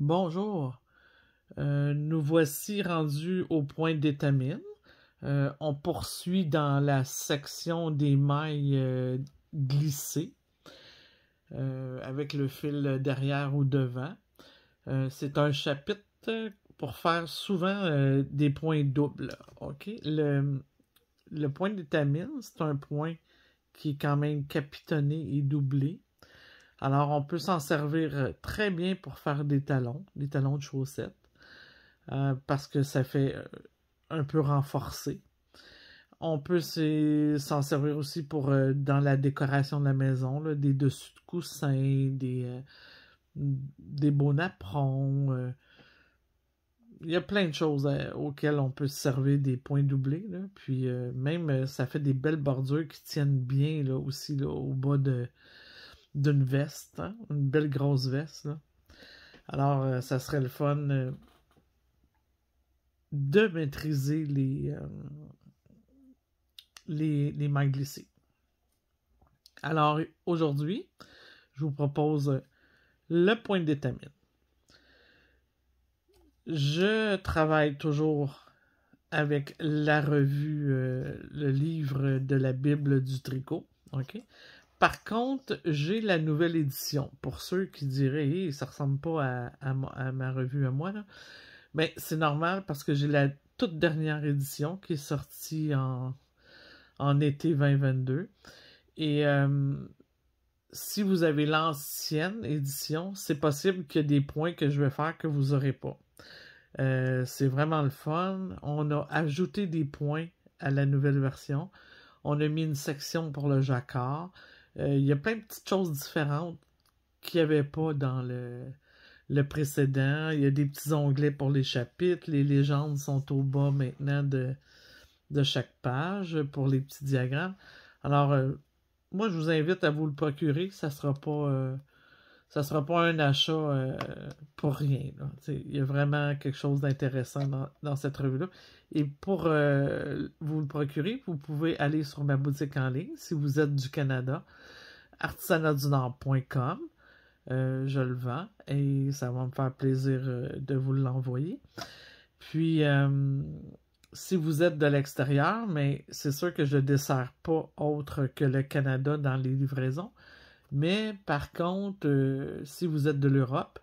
Bonjour. Euh, nous voici rendus au point d'étamine. Euh, on poursuit dans la section des mailles euh, glissées avec le fil derrière ou devant. C'est un chapitre pour faire souvent des points doubles. Ok, Le, le point d'étamine, c'est un point qui est quand même capitonné et doublé. Alors, on peut s'en servir euh, très bien pour faire des talons, des talons de chaussettes, euh, parce que ça fait euh, un peu renforcé. On peut s'en servir aussi pour dans la décoration de la maison, des dessus de coussins, des, des beaux napperons. il y a plein de choses auxquelles on peut se servir des points doublés. puis même, ça fait des belles bordures qui tiennent bien là, aussi au bas de, d'une veste, hein, une belle grosse veste. Alors, euh, ça serait le fun euh, de maîtriser les, mains euh, les, glissées. Alors, aujourd'hui, je vous propose le point de d'étamine. Je travaille toujours avec la revue, le livre de la Bible du tricot. OK? Par contre, j'ai la nouvelle édition. Pour ceux qui diraient, ça ça ressemble pas à, ma revue à moi, là. mais ben, c'est normal parce que j'ai la toute dernière édition qui est sortie en, en été 2022. Et euh, si vous avez l'ancienne édition, c'est possible qu'il y ait des points que je vais faire que vous n'aurez pas. Euh, c'est vraiment le fun. On a ajouté des points à la nouvelle version. On a mis une section pour le jacquard. Euh, il y a plein de petites choses différentes qu'il n'y avait pas dans le, le précédent. Il y a des petits onglets pour les chapitres. Les légendes sont au bas maintenant de, de chaque page pour les petits diagrammes. Alors, euh, moi, je vous invite à vous le procurer. Ça ne sera pas euh, ça sera pas un achat euh, pour rien. Il y a vraiment quelque chose d'intéressant dans, cette revue-là. Et pour euh, vous le procurer, vous pouvez aller sur ma boutique en ligne si vous êtes du Canada, artisanatdunord.com. Euh, je le vends et ça va me faire plaisir de vous l'envoyer. Puis, si vous êtes de l'extérieur, mais c'est sûr que je ne desserre pas autre que le Canada dans les livraisons. Mais par contre, euh, si vous êtes de l'Europe,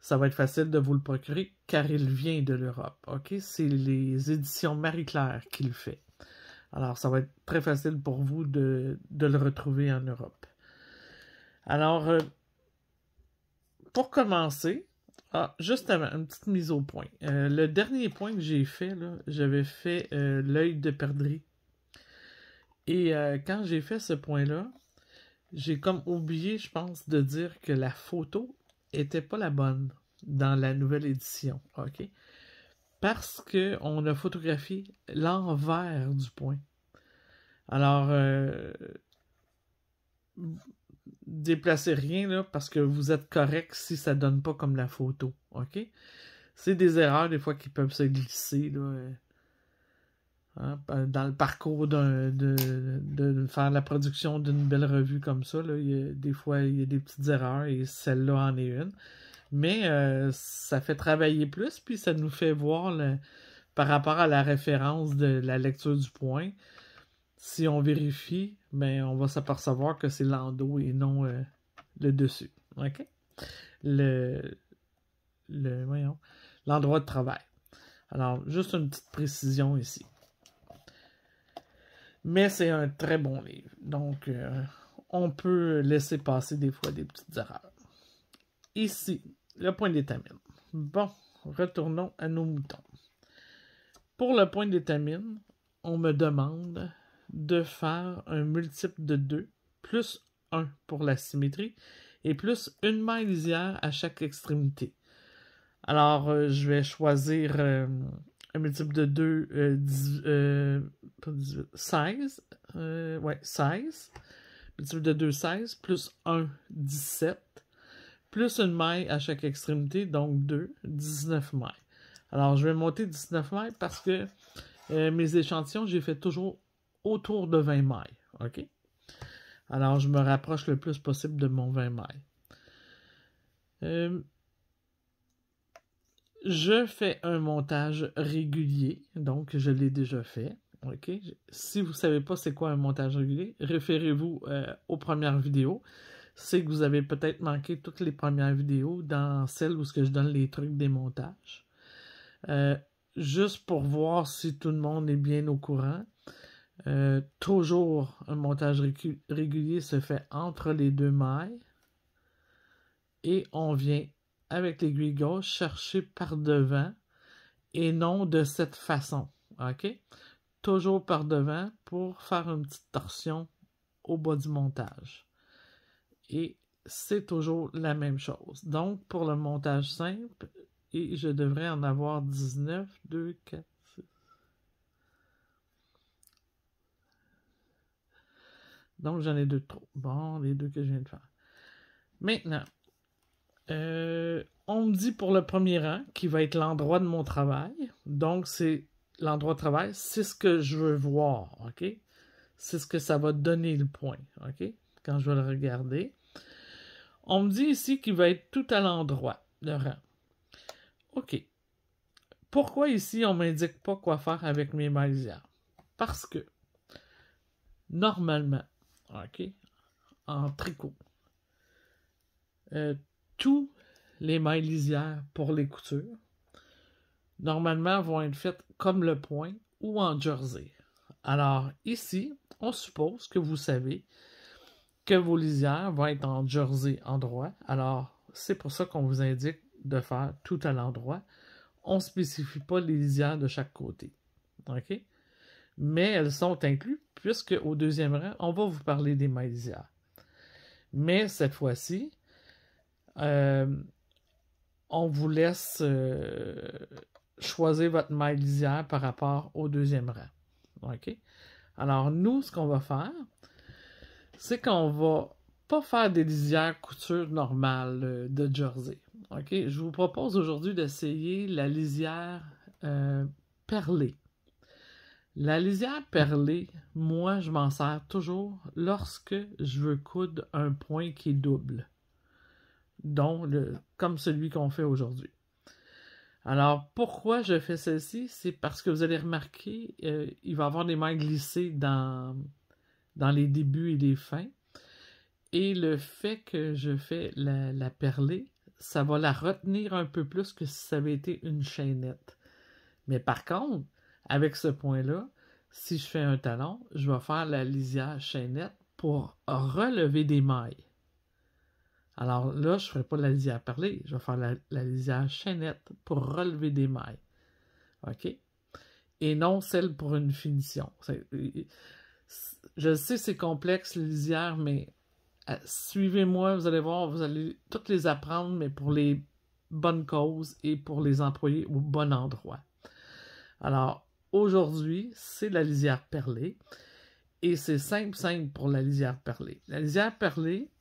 ça va être facile de vous le procurer car il vient de l'Europe. OK? C'est les éditions Marie-Claire qui le fait. Alors, ça va être très facile pour vous de, le retrouver en Europe. Alors, euh, pour commencer, ah, juste une petite mise au point. Euh, le dernier point que j'ai fait, j'avais fait l'œil de perdrix. Et quand j'ai fait ce point-là, j'ai comme oublié, je pense, de dire que la photo n'était pas la bonne dans la nouvelle édition, OK? Parce qu'on a photographié l'envers du point. Alors, euh, déplacez rien, là, parce que vous êtes correct si ça ne donne pas comme la photo, OK? C'est des erreurs, des fois, qui peuvent se glisser, là. Euh, Hein, dans le parcours de, faire la production d'une belle revue comme ça, des fois, il y a des petites erreurs et celle-là en est une. Mais euh, ça fait travailler plus, puis ça nous fait voir par rapport à la référence de la lecture du point. Si on vérifie, ben, on va s'apercevoir que c'est l'endos et non euh, le dessus. OK? Le, le, l'endroit de travail. Alors, juste une petite précision ici. Mais c'est un très bon livre. Donc, euh, on peut laisser passer des fois des petites erreurs. Ici, le point d'étamine. Bon, retournons à nos moutons. Pour le point d'étamine, on me demande de faire un multiple de 2 plus 1 pour la symétrie et plus une maille lisière à chaque extrémité. Alors, euh, je vais choisir euh, un multiple de 2, 16. Euh, euh, euh, multiple de 2, 16. Plus 1, 17. Plus une maille à chaque extrémité, donc 2, 19 mailles. Alors, je vais monter 19 mailles parce que mes échantillons, j'ai fait toujours autour de 20 mailles. OK? Alors, je me rapproche le plus possible de mon 20 mailles. Je fais un montage régulier, donc je l'ai déjà fait. Ok Si vous ne savez pas c'est quoi un montage régulier, référez-vous euh, aux premières vidéos. C'est que vous avez peut-être manqué toutes les premières vidéos dans celles où je donne les trucs des montages. Euh, juste pour voir si tout le monde est bien au courant. Euh, toujours un montage régulier se fait entre les deux mailles et on vient avec l'aiguille gauche, chercher par devant et non de cette façon. OK? Toujours par devant pour faire une petite torsion au bas du montage. Et c'est toujours la même chose. Donc, pour le montage simple, et je devrais en avoir 19, 2, 4, Donc, j'en ai deux de trop. Bon, les deux que je viens de faire. Maintenant, euh, on me dit pour le premier rang qui va être l'endroit de mon travail. Donc, c'est l'endroit de travail, c'est ce que je veux voir, OK? C'est ce que ça va donner le point, OK? Quand je vais le regarder. On me dit ici qu'il va être tout à l'endroit, le rang. OK. Pourquoi ici on m'indique pas quoi faire avec mes maillères? Parce que, normalement, OK, en tricot, euh, tous les mailles lisières pour les coutures, normalement, vont être faites comme le point ou en jersey. Alors, ici, on suppose que vous savez que vos lisières vont être en jersey endroit. Alors, c'est pour ça qu'on vous indique de faire tout à l'endroit. On ne spécifie pas les lisières de chaque côté. OK? Mais elles sont incluses puisque au deuxième rang, on va vous parler des mailles lisières. Mais cette fois-ci, euh, on vous laisse euh, choisir votre maille lisière par rapport au deuxième rang. OK? Alors, nous, ce qu'on va faire, c'est qu'on va pas faire des lisières couture normale euh, de jersey. OK? Je vous propose aujourd'hui d'essayer la lisière perlée. La lisière perlée, moi, je m'en sers toujours lorsque je veux coudre un point qui est double le, comme celui qu'on fait aujourd'hui. Alors, pourquoi je fais celle-ci? C'est parce que vous allez remarquer, euh, il va y avoir des mailles glissées dans, dans les débuts et les fins. Et le fait que je fais la, la perlée, ça va la retenir un peu plus que si ça avait été une chaînette. Mais par contre, avec ce point-là, si je fais un talon, je vais faire la lisière chaînette pour relever des mailles. Alors là, je ne ferai pas la lisière perlée, je vais faire la, lisière chaînette pour relever des mailles. OK? Et non celle pour une finition. Je sais c'est complexe, la lisière, mais euh, suivez-moi, vous allez voir, vous allez toutes les apprendre, mais pour les bonnes causes et pour les employer au bon endroit. Alors, aujourd'hui, c'est la lisière perlée. Et c'est simple, simple pour la lisière perlée. La lisière perlée,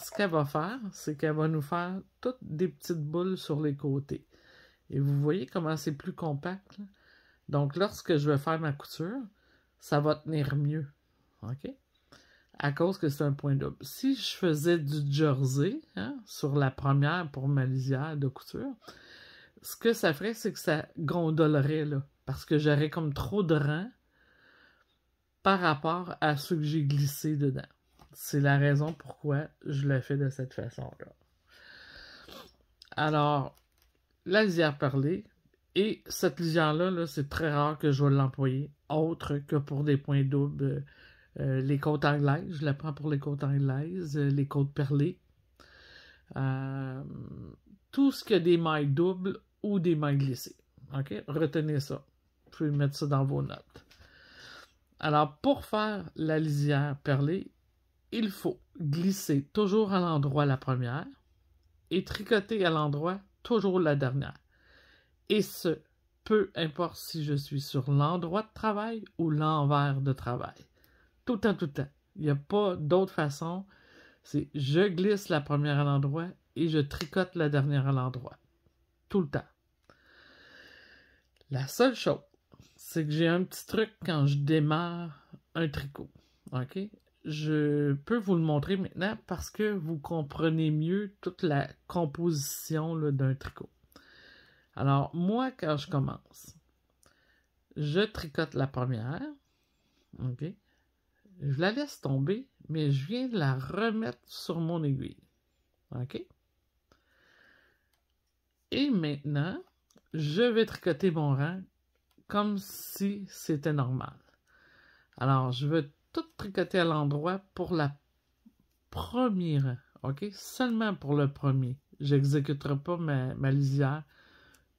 ce qu'elle va faire, c'est qu'elle va nous faire toutes des petites boules sur les côtés. Et vous voyez comment c'est plus compact. Donc, lorsque je vais faire ma couture, ça va tenir mieux. OK? À cause que c'est un point double. Si je faisais du jersey hein, sur la première pour ma lisière de couture, ce que ça ferait, c'est que ça gondolerait, là. Parce que j'aurais comme trop de rang par rapport à ce que j'ai glissé dedans. C'est la raison pourquoi je le fais de cette façon-là. Alors, la lisière perlée, et cette lisière-là, -là, c'est très rare que je vais l'employer autre que pour des points doubles. Euh, les côtes anglaises, je la prends pour les côtes anglaises, euh, les côtes perlées. Euh, tout ce que des mailles doubles ou des mailles glissées. OK? Retenez ça. Vous pouvez mettre ça dans vos notes. Alors, pour faire la lisière perlée, il faut glisser toujours à l'endroit la première et tricoter à l'endroit toujours la dernière. Et ce, peu importe si je suis sur l'endroit de travail ou l'envers de travail. Tout le temps, tout le temps. Il n'y a pas d'autre façon. C'est je glisse la première à l'endroit et je tricote la dernière à l'endroit. Tout le temps. La seule chose, c'est que j'ai un petit truc quand je démarre un tricot. OK? je peux vous le montrer maintenant parce que vous comprenez mieux toute la composition d'un tricot. Alors, moi, quand je commence, je tricote la première. OK? Je la laisse tomber, mais je viens de la remettre sur mon aiguille. OK? Et maintenant, je vais tricoter mon rang comme si c'était normal. Alors, je veux tout tricoter à l'endroit pour la première, ok? Seulement pour le premier. J'exécuterai pas ma, lisière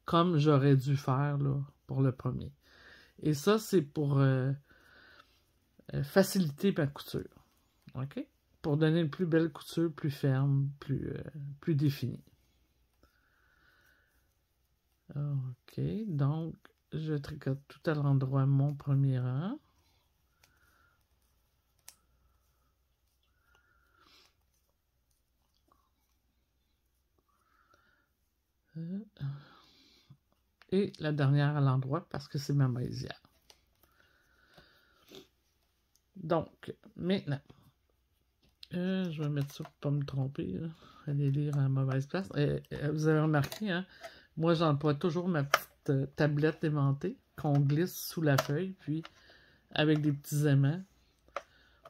comme j'aurais dû faire pour le premier. Et ça, c'est pour euh, euh, faciliter ma couture, ok? Pour donner une plus belle couture, plus ferme, plus, euh, plus définie. Ok, donc je tricote tout à l'endroit mon premier rang. et la dernière à l'endroit parce que c'est ma maïsière. Donc, maintenant, euh, je vais mettre ça pour ne pas me tromper. vais Aller lire à mauvaise place. Euh, euh, vous avez remarqué, hein, moi j'emploie toujours ma petite tablette aimantée qu'on glisse sous la feuille, puis avec des petits aimants,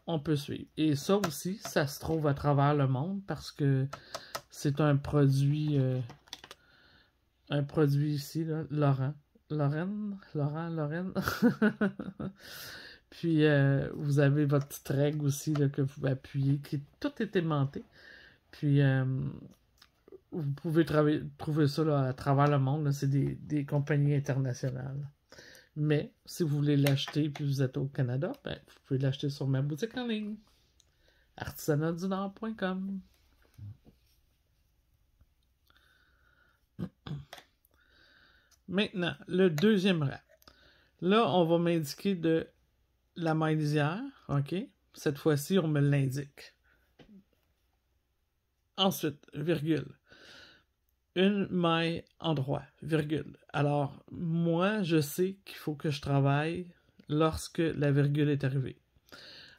on peut suivre. Et ça aussi, ça se trouve à travers le monde parce que c'est un produit un produit ici, là, Laurent. Lorraine, Laurent, Lorraine. Puis euh, vous avez votre petite règle aussi que vous appuyez, qui tout est aimanté. Puis euh, vous pouvez trouver ça à travers le monde. C'est des, compagnies internationales. Mais si vous voulez l'acheter puis vous êtes au Canada, ben, vous pouvez l'acheter sur ma boutique en ligne. artisanatdunord.com Maintenant, le deuxième rang. Là, on va m'indiquer de la maille lisière. OK? Cette fois-ci, on me l'indique. Ensuite, virgule. Une maille endroit, virgule. Alors, moi, je sais qu'il faut que je travaille lorsque la virgule est arrivée.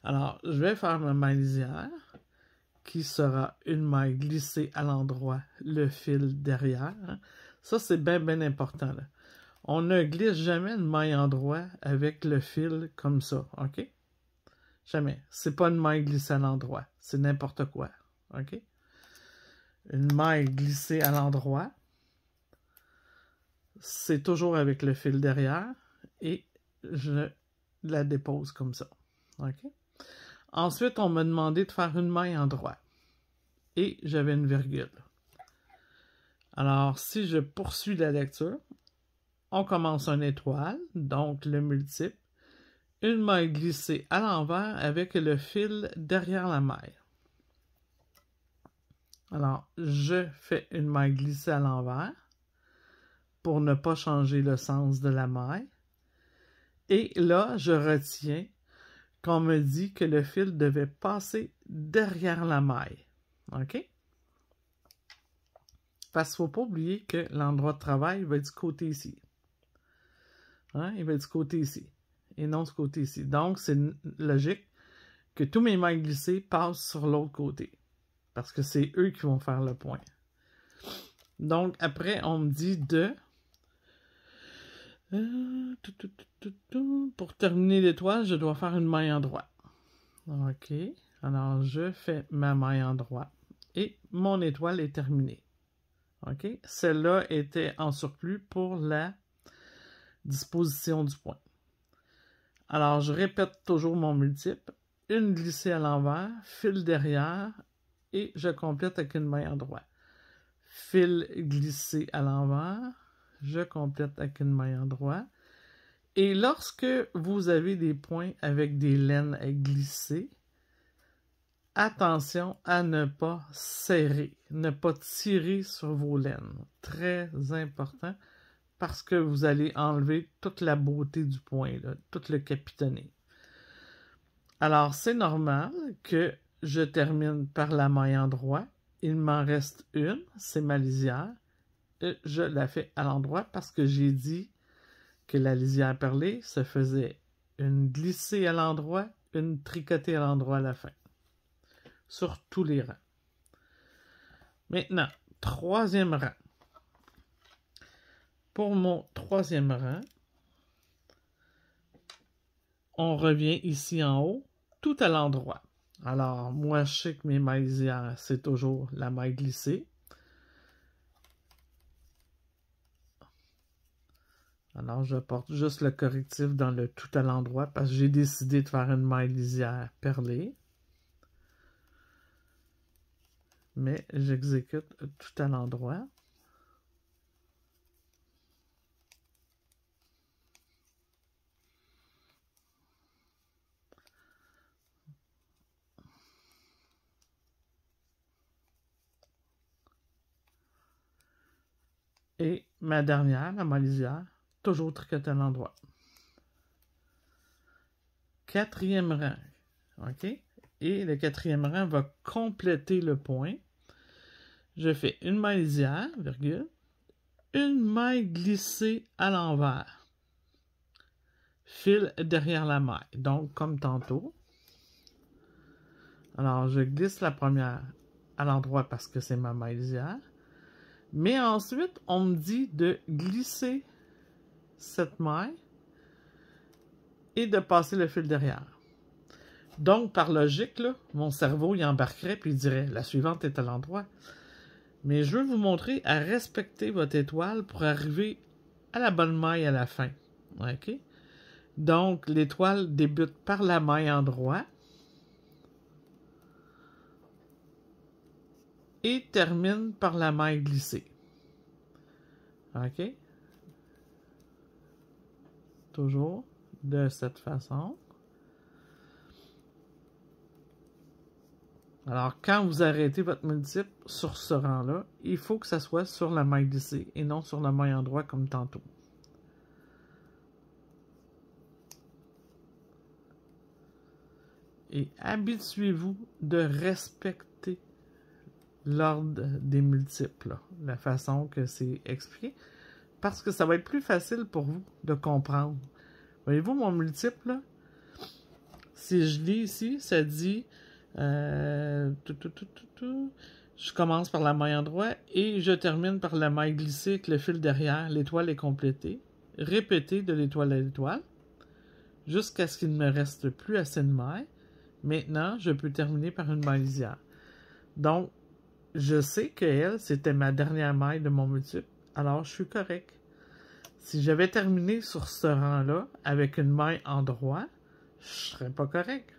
Alors, je vais faire ma maille lisière, qui sera une maille glissée à l'endroit, le fil derrière. Ça, c'est bien, bien important. On ne glisse jamais une maille endroit avec le fil comme ça, OK? Jamais. C'est pas une maille glissée à l'endroit. C'est n'importe quoi, OK? Une maille glissée à l'endroit, c'est toujours avec le fil derrière et je la dépose comme ça, OK? Ensuite, on m'a demandé de faire une maille endroit et j'avais une virgule. Alors, si je poursuis la lecture, on commence un étoile, donc le multiple, une maille glissée à l'envers avec le fil derrière la maille. Alors, je fais une maille glissée à l'envers pour ne pas changer le sens de la maille. Et là, je retiens qu'on me dit que le fil devait passer derrière la maille. OK? Parce qu'il ne faut pas oublier que l'endroit de travail va être du côté ici. Hein? Il va être du côté ici. Et non du côté ici. Donc, c'est logique que tous mes mailles glissées passent sur l'autre côté. Parce que c'est eux qui vont faire le point. Donc, après, on me dit de... Euh, pour terminer l'étoile, je dois faire une maille en droit. OK. Alors, je fais ma maille en droit. Et mon étoile est terminée. OK? Celle-là était en surplus pour la disposition du point. Alors, je répète toujours mon multiple. Une glissée à l'envers, fil derrière, et je complète avec une maille à droite. Fil glissé à l'envers, je complète avec une maille à droite. Et lorsque vous avez des points avec des laines glissées, Attention à ne pas serrer, ne pas tirer sur vos laines. Très important parce que vous allez enlever toute la beauté du point, tout le capitonné. Alors, c'est normal que je termine par la maille endroit. Il m'en reste une, c'est ma lisière. Et je la fais à l'endroit parce que j'ai dit que la lisière perlée se faisait une glissée à l'endroit, une tricotée à l'endroit à la fin sur tous les rangs. Maintenant, troisième rang. Pour mon troisième rang, on revient ici en haut, tout à l'endroit. Alors, moi, je sais que mes mailles, c'est toujours la maille glissée. Alors, je porte juste le correctif dans le tout à l'endroit parce que j'ai décidé de faire une maille lisière perlée. mais j'exécute tout à l'endroit. Et ma dernière, la lisière, toujours tricotée à l'endroit. Quatrième rang. OK? et le quatrième rang va compléter le point. Je fais une maille lisière, virgule, une maille glissée à l'envers. Fil derrière la maille, donc comme tantôt. Alors, je glisse la première à l'endroit parce que c'est ma maille lisière. Mais ensuite, on me dit de glisser cette maille et de passer le fil derrière. Donc, par logique, mon cerveau y embarquerait puis dirait La suivante est à l'endroit. Mais je veux vous montrer à respecter votre étoile pour arriver à la bonne maille à la fin. OK? Donc, l'étoile débute par la maille en droit et termine par la maille glissée. OK? Toujours de cette façon. Alors, quand vous arrêtez votre multiple sur ce rang-là, il faut que ça soit sur la maille glissée et non sur la maille endroit comme tantôt. Et habituez-vous de respecter l'ordre des multiples, la façon que c'est expliqué, parce que ça va être plus facile pour vous de comprendre. Voyez-vous, mon multiple, si je lis ici, ça dit euh, je commence par la maille endroit et je termine par la maille glissée avec le fil derrière. L'étoile est complétée. Répétée de l'étoile à l'étoile jusqu'à ce qu'il ne me reste plus assez de mailles. Maintenant, je peux terminer par une maille lisière. Donc, je sais que elle, c'était ma dernière maille de mon multiple, alors je suis correct. Si j'avais terminé sur ce rang-là avec une maille en droit, je serais pas correct.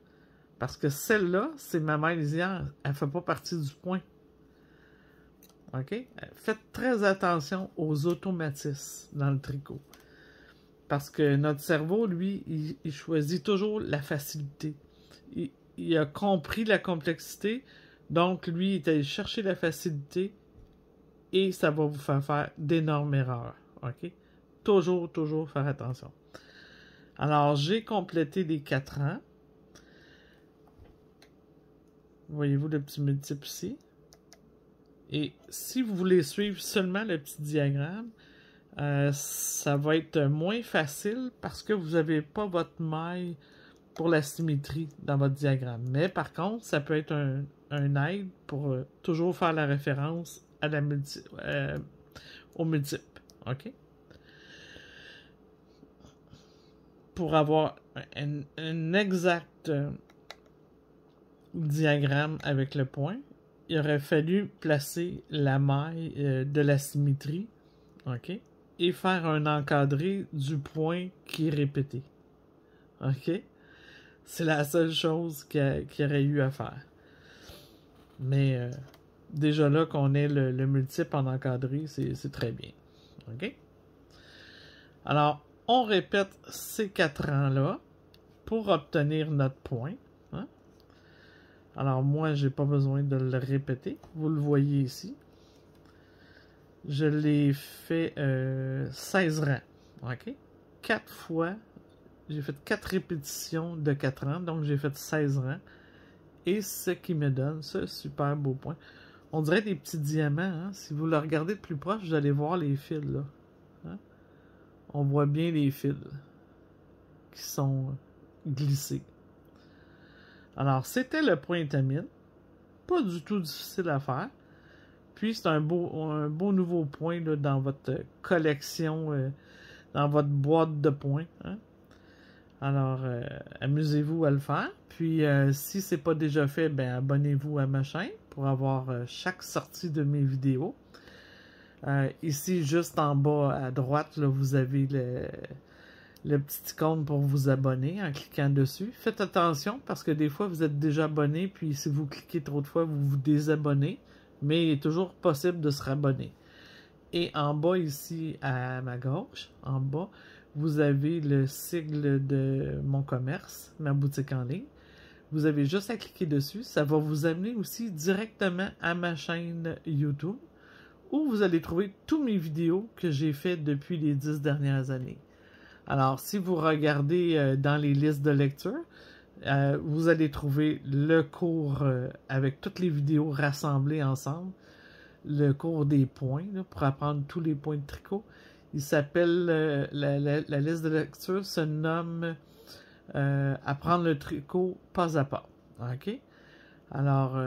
Parce que celle-là, c'est ma lisière. Elle ne fait pas partie du point. OK? Faites très attention aux automatismes dans le tricot. Parce que notre cerveau, lui, il, choisit toujours la facilité. Il, a compris la complexité. Donc, lui, il est allé chercher la facilité. Et ça va vous faire faire d'énormes erreurs. OK? Toujours, toujours faire attention. Alors, j'ai complété les quatre ans. Voyez-vous le petit multiple ici? Et si vous voulez suivre seulement le petit diagramme, euh, ça va être moins facile parce que vous n'avez pas votre maille pour la symétrie dans votre diagramme. Mais par contre, ça peut être un, aide pour euh, toujours faire la référence à la euh, au multiple. OK? Pour avoir un exact diagramme avec le point, il aurait fallu placer la maille euh, de la symétrie, OK, et faire un encadré du point qui est répété. OK? C'est la seule chose qu'il y, aurait eu à faire. Mais euh, déjà là qu'on ait le, multiple en encadré, c'est très bien. OK? Alors, on répète ces quatre rangs-là pour obtenir notre point. Alors moi, j'ai pas besoin de le répéter. Vous le voyez ici. Je l'ai fait 16 euh, rangs. OK? 4 fois. J'ai fait quatre répétitions de quatre rangs. Donc j'ai fait 16 rangs. Et ce qui me donne ce super beau point. On dirait des petits diamants. Hein. Si vous le regardez de plus proche, vous allez voir les fils. Là. Hein? On voit bien les fils qui sont glissés. Alors, c'était le point étamine. Pas du tout difficile à faire. Puis, c'est un beau, un beau nouveau point dans votre collection, euh, dans votre boîte de points. Hein. Alors, euh, amusez-vous à le faire. Puis, si euh, si c'est pas déjà fait, ben, abonnez-vous à ma chaîne pour avoir chaque sortie de mes vidéos. ici, juste en bas à droite, là, vous avez le, le petit icône pour vous abonner en cliquant dessus. Faites attention parce que des fois vous êtes déjà abonné, puis si vous cliquez trop de fois, vous vous désabonnez, mais il est toujours possible de se rabonner. Et en bas ici à ma gauche, en bas, vous avez le sigle de mon commerce, ma boutique en ligne. Vous avez juste à cliquer dessus, ça va vous amener aussi directement à ma chaîne YouTube où vous allez trouver tous mes vidéos que j'ai faites depuis les dix dernières années. Alors, si vous regardez euh, dans les listes de lecture, euh, vous allez trouver le cours euh, avec toutes les vidéos rassemblées ensemble, le cours des points, pour apprendre tous les points de tricot. Il s'appelle, la, liste de lecture se nomme Apprendre le tricot pas à pas. OK? Alors,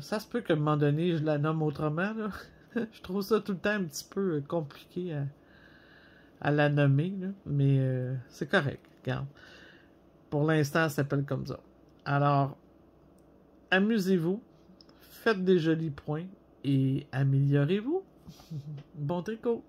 ça se peut qu'à un moment donné, je la nomme autrement. je trouve ça tout le temps un petit peu compliqué à, à la nommer, mais euh, c'est correct, regarde. Pour l'instant, ça s'appelle comme ça. Alors, amusez-vous, faites des jolis points et améliorez-vous. bon tricot!